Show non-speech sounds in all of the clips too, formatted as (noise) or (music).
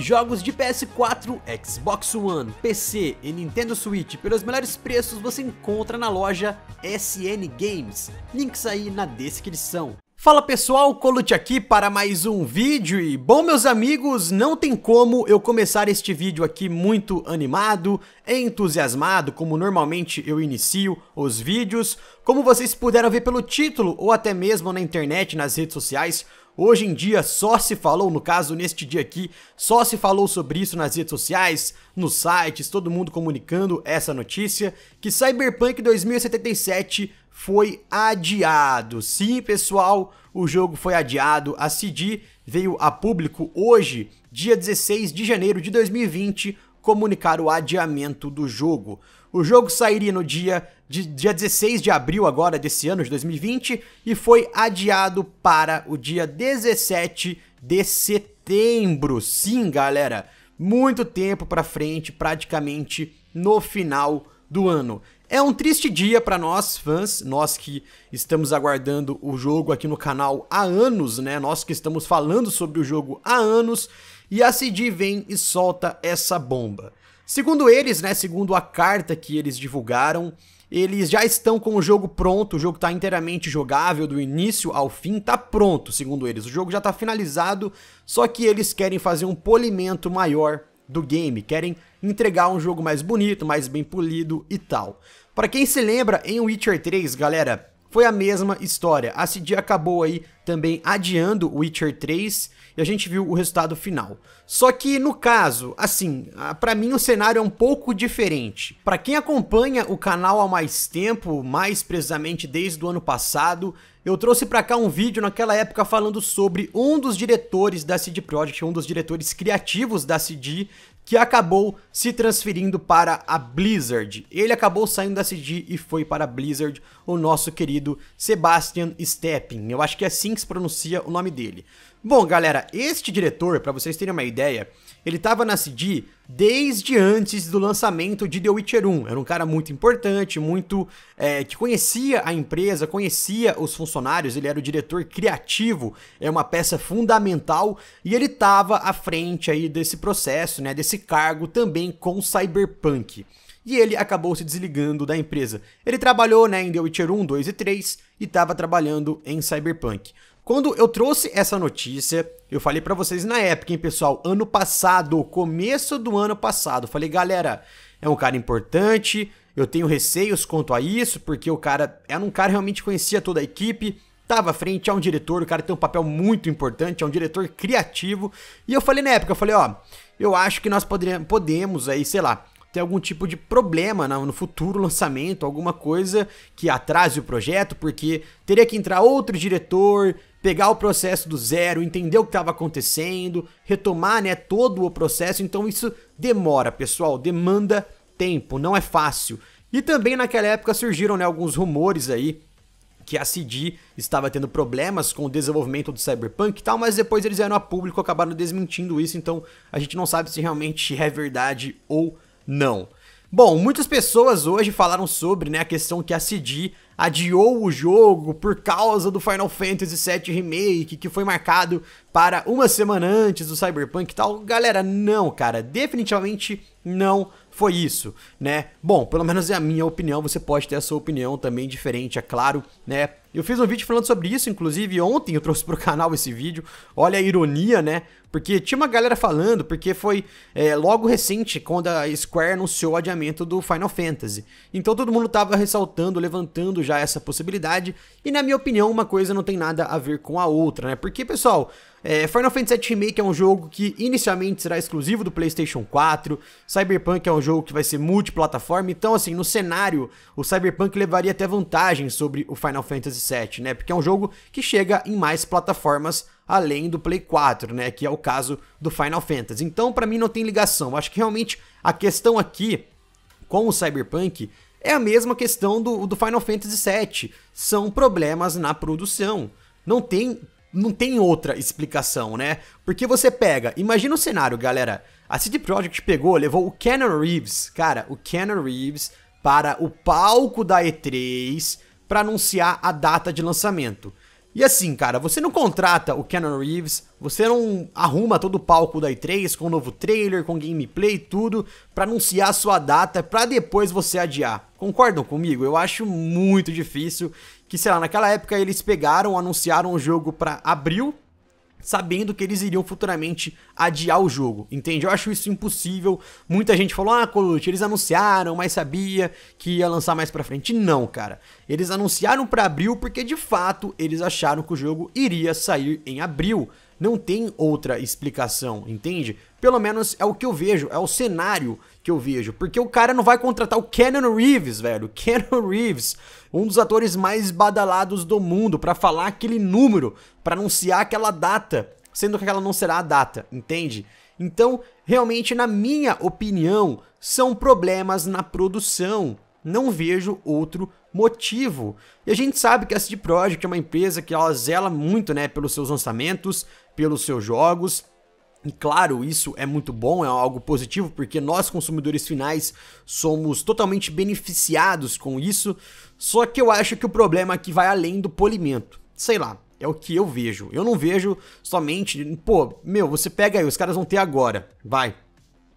Jogos de PS4, Xbox One, PC e Nintendo Switch pelos melhores preços você encontra na loja SN Games. Links aí na descrição. Fala pessoal, Colute aqui para mais um vídeo e bom meus amigos, não tem como eu começar este vídeo aqui muito animado, entusiasmado, como normalmente eu inicio os vídeos. Como vocês puderam ver pelo título ou até mesmo na internet, nas redes sociais, Hoje em dia só se falou, no caso neste dia aqui, só se falou sobre isso nas redes sociais, nos sites, todo mundo comunicando essa notícia que Cyberpunk 2077 foi adiado. Sim, pessoal, o jogo foi adiado. A CD veio a público hoje, dia 16 de janeiro de 2020, comunicar o adiamento do jogo. O jogo sairia no dia, de, dia 16 de abril agora desse ano, de 2020, e foi adiado para o dia 17 de setembro. Sim, galera, muito tempo para frente, praticamente no final do ano. É um triste dia para nós fãs, nós que estamos aguardando o jogo aqui no canal há anos, né? Nós que estamos falando sobre o jogo há anos e a CD vem e solta essa bomba. Segundo eles, né, segundo a carta que eles divulgaram, eles já estão com o jogo pronto, o jogo está inteiramente jogável do início ao fim, tá pronto, segundo eles. O jogo já está finalizado, só que eles querem fazer um polimento maior do game, querem entregar um jogo mais bonito, mais bem polido e tal. Para quem se lembra, em Witcher 3, galera, foi a mesma história. A CD acabou aí também adiando Witcher 3 e a gente viu o resultado final. Só que no caso, assim, para mim o cenário é um pouco diferente. Para quem acompanha o canal há mais tempo, mais precisamente desde o ano passado, eu trouxe para cá um vídeo naquela época falando sobre um dos diretores da CD Projekt, um dos diretores criativos da CD, que acabou se transferindo para a Blizzard. Ele acabou saindo da CG e foi para a Blizzard, o nosso querido Sebastian Stepping. Eu acho que é assim que se pronuncia o nome dele. Bom, galera, este diretor, para vocês terem uma ideia, ele estava na CD desde antes do lançamento de The Witcher 1. Era um cara muito importante, muito é, que conhecia a empresa, conhecia os funcionários, ele era o diretor criativo, é uma peça fundamental e ele estava à frente aí desse processo, né, desse cargo também com Cyberpunk. E ele acabou se desligando da empresa. Ele trabalhou né, em The Witcher 1, 2 e 3 e estava trabalhando em Cyberpunk. Quando eu trouxe essa notícia, eu falei para vocês na época, hein, pessoal, ano passado, começo do ano passado, falei, galera, é um cara importante, eu tenho receios quanto a isso, porque o cara era um cara realmente conhecia toda a equipe, estava à frente, é um diretor, o cara tem um papel muito importante, é um diretor criativo. E eu falei na época, eu falei, ó, eu acho que nós poderíamos, podemos aí, sei lá, ter algum tipo de problema no futuro lançamento, alguma coisa que atrase o projeto, porque teria que entrar outro diretor, pegar o processo do zero, entender o que estava acontecendo, retomar né, todo o processo. Então isso demora, pessoal, demanda tempo, não é fácil. E também naquela época surgiram né, alguns rumores aí que a CD estava tendo problemas com o desenvolvimento do Cyberpunk e tal, mas depois eles vieram a público acabaram desmentindo isso, então a gente não sabe se realmente é verdade ou não não. Bom, muitas pessoas hoje falaram sobre né, a questão que a CD adiou o jogo por causa do Final Fantasy VII Remake, que foi marcado para uma semana antes do Cyberpunk e tal. Galera, não, cara, definitivamente não foi isso, né? Bom, pelo menos é a minha opinião, você pode ter a sua opinião também diferente, é claro, né? Eu fiz um vídeo falando sobre isso, inclusive ontem eu trouxe pro canal esse vídeo. Olha a ironia, né? Porque tinha uma galera falando, porque foi é, logo recente quando a Square anunciou o adiamento do Final Fantasy. Então todo mundo tava ressaltando, levantando já essa possibilidade. E na minha opinião, uma coisa não tem nada a ver com a outra, né? Porque, pessoal, é, Final Fantasy VII Remake é um jogo que inicialmente será exclusivo do PlayStation 4. Cyberpunk é um jogo que vai ser multiplataforma. Então, assim, no cenário, o Cyberpunk levaria até vantagem sobre o Final Fantasy VII, né? Porque é um jogo que chega em mais plataformas além do Play 4, né? Que é o caso do Final Fantasy. Então, para mim, não tem ligação. Acho que realmente a questão aqui com o Cyberpunk é a mesma questão do, do Final Fantasy VII. São problemas na produção. Não tem, não tem outra explicação, né? Porque você pega, imagina o cenário, galera. A CD Projekt pegou, levou o Keanu Reeves, cara, o Keanu Reeves para o palco da E3 para anunciar a data de lançamento. E assim, cara, você não contrata o Keanu Reeves, você não arruma todo o palco da E3 com um novo trailer, com gameplay e tudo, para anunciar a sua data para depois você adiar. Concordam comigo? Eu acho muito difícil que, sei lá, naquela época eles pegaram, anunciaram o jogo para abril sabendo que eles iriam futuramente adiar o jogo, entende? Eu acho isso impossível. Muita gente falou: "Ah, Colute, eles anunciaram, mas sabia que ia lançar mais para frente". Não, cara. Eles anunciaram para abril porque de fato eles acharam que o jogo iria sair em abril. Não tem outra explicação, entende? Pelo menos é o que eu vejo, é o cenário que eu vejo. Porque o cara não vai contratar o Keanu Reeves, velho. (laughs) Keanu Reeves, um dos atores mais badalados do mundo, para falar aquele número, para anunciar aquela data, sendo que aquela não será a data, entende? Então, realmente, na minha opinião, são problemas na produção não vejo outro motivo. E a gente sabe que a CD Projekt é uma empresa que ela zela muito, né, pelos seus lançamentos, pelos seus jogos, e claro, isso é muito bom, é algo positivo, porque nós consumidores finais somos totalmente beneficiados com isso. Só que eu acho que o problema aqui vai além do polimento. Sei lá, é o que eu vejo. Eu não vejo somente, pô, meu, você pega aí, os caras vão ter agora, vai.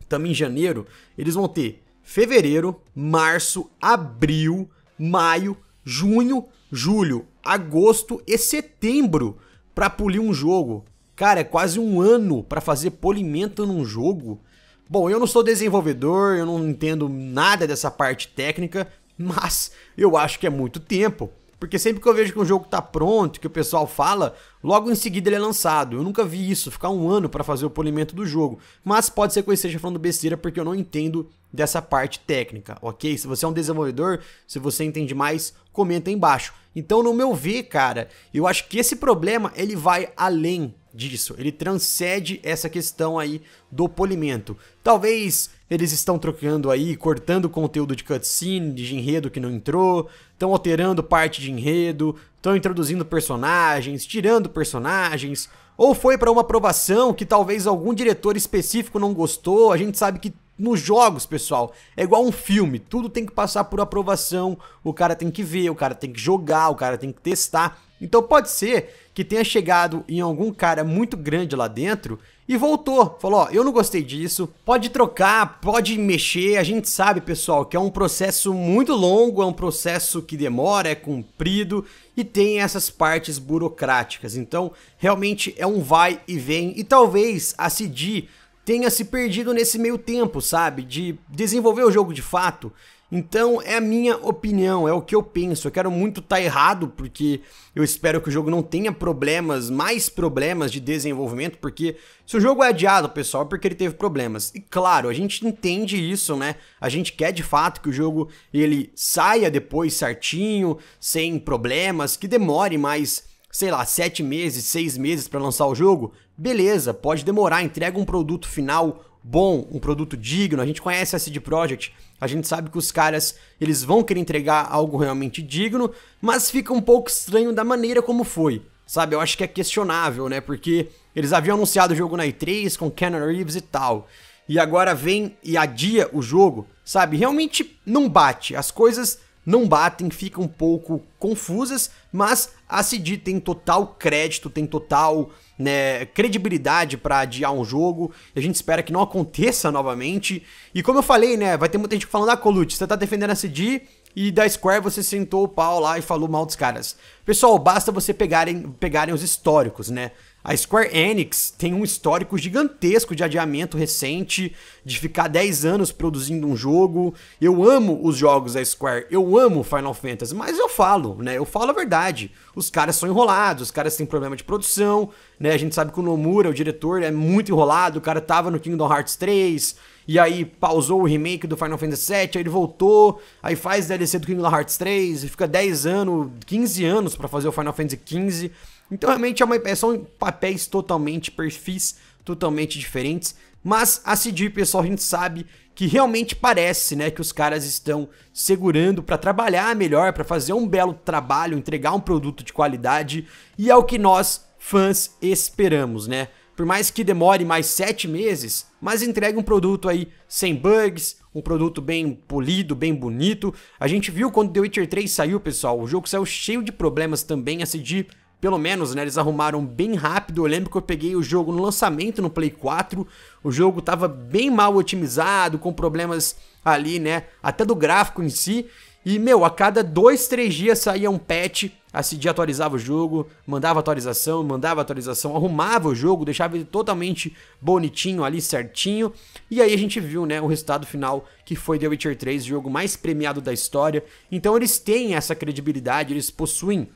Estamos em janeiro, eles vão ter fevereiro, março, abril, maio, junho, julho, agosto e setembro para polir um jogo. Cara, é quase um ano para fazer polimento num jogo. Bom, eu não sou desenvolvedor, eu não entendo nada dessa parte técnica, mas eu acho que é muito tempo. Porque sempre que eu vejo que um jogo tá pronto, que o pessoal fala, logo em seguida ele é lançado. Eu nunca vi isso, ficar um ano para fazer o polimento do jogo. Mas pode ser que eu esteja falando besteira porque eu não entendo dessa parte técnica, ok? Se você é um desenvolvedor, se você entende mais, comenta aí embaixo. Então, no meu ver, cara, eu acho que esse problema ele vai além disso. Ele transcende essa questão aí do polimento. Talvez eles estão trocando aí, cortando conteúdo de cutscene, de enredo que não entrou, estão alterando parte de enredo, estão introduzindo personagens, tirando personagens, ou foi para uma aprovação que talvez algum diretor específico não gostou. A gente sabe que nos jogos, pessoal, é igual um filme, tudo tem que passar por aprovação, o cara tem que ver, o cara tem que jogar, o cara tem que testar. Então pode ser que tenha chegado em algum cara muito grande lá dentro e voltou. Falou: Ó, eu não gostei disso, pode trocar, pode mexer. A gente sabe, pessoal, que é um processo muito longo, é um processo que demora, é comprido e tem essas partes burocráticas. Então, realmente é um vai e vem. E talvez a CD tenha se perdido nesse meio tempo, sabe? De desenvolver o jogo de fato então é a minha opinião, é o que eu penso. Eu quero muito estar tá errado, porque eu espero que o jogo não tenha problemas, mais problemas de desenvolvimento, porque se o jogo é adiado, pessoal, é porque ele teve problemas. E claro, a gente entende isso, né? A gente quer de fato que o jogo ele saia depois certinho, sem problemas, que demore mais, sei lá, sete meses, seis meses para lançar o jogo. Beleza, pode demorar, entrega um produto final bom, um produto digno. A gente conhece a CD Projekt, a gente sabe que os caras eles vão querer entregar algo realmente digno, mas fica um pouco estranho da maneira como foi, sabe? Eu acho que é questionável, né? Porque eles haviam anunciado o jogo na E3 com Keanu Reeves e tal, e agora vem e adia o jogo, sabe? Realmente não bate, as coisas não batem, ficam um pouco confusas, mas a CD tem total crédito, tem total né, credibilidade para adiar um jogo. A gente espera que não aconteça novamente. E como eu falei, né, vai ter muita gente falando, ah, Colucci, você tá defendendo a CD e da Square você sentou o pau lá e falou mal dos caras. Pessoal, basta você pegarem, pegarem os históricos, né? A Square Enix tem um histórico gigantesco de adiamento recente, de ficar 10 anos produzindo um jogo. Eu amo os jogos da Square, eu amo Final Fantasy, mas eu falo, né? Eu falo a verdade. Os caras são enrolados, os caras têm problema de produção, né? A gente sabe que o Nomura, o diretor, é muito enrolado, o cara tava no Kingdom Hearts 3, e aí pausou o remake do Final Fantasy VII, aí ele voltou, aí faz DLC do Kingdom Hearts 3, e fica 10 anos, 15 anos para fazer o Final Fantasy XV. Então realmente é uma, é, são papéis totalmente perfis, totalmente diferentes. Mas a CD, pessoal, a gente sabe que realmente parece, né, que os caras estão segurando para trabalhar melhor, para fazer um belo trabalho, entregar um produto de qualidade, e é o que nós fãs esperamos, né? Por mais que demore mais sete meses, mas entregue um produto aí sem bugs, um produto bem polido, bem bonito. A gente viu quando The Witcher 3 saiu, pessoal, o jogo saiu cheio de problemas também, a CD pelo menos, né, eles arrumaram bem rápido. Eu lembro que eu peguei o jogo no lançamento no Play 4. O jogo tava bem mal otimizado, com problemas ali, né, até do gráfico em si. E, meu, a cada dois, três dias saía um patch, a CD atualizava o jogo, mandava atualização, mandava atualização, arrumava o jogo, deixava ele totalmente bonitinho ali, certinho. E aí a gente viu, né, o resultado final, que foi The Witcher 3, o jogo mais premiado da história. Então eles têm essa credibilidade, eles possuem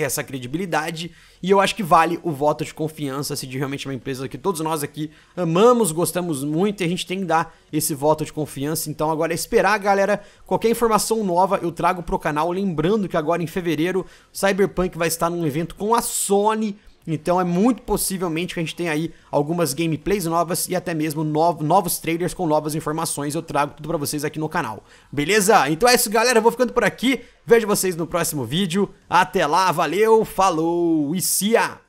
essa credibilidade e eu acho que vale o voto de confiança se assim, de realmente uma empresa que todos nós aqui amamos, gostamos muito e a gente tem que dar esse voto de confiança. Então agora é esperar, galera. Qualquer informação nova eu trago pro canal, lembrando que agora em fevereiro Cyberpunk vai estar num evento com a Sony então é muito possivelmente que a gente tenha aí algumas gameplays novas e até mesmo novos trailers com novas informações. Eu trago tudo pra vocês aqui no canal. Beleza? Então é isso, galera. Eu vou ficando por aqui. Vejo vocês no próximo vídeo. Até lá, valeu, falou e cia!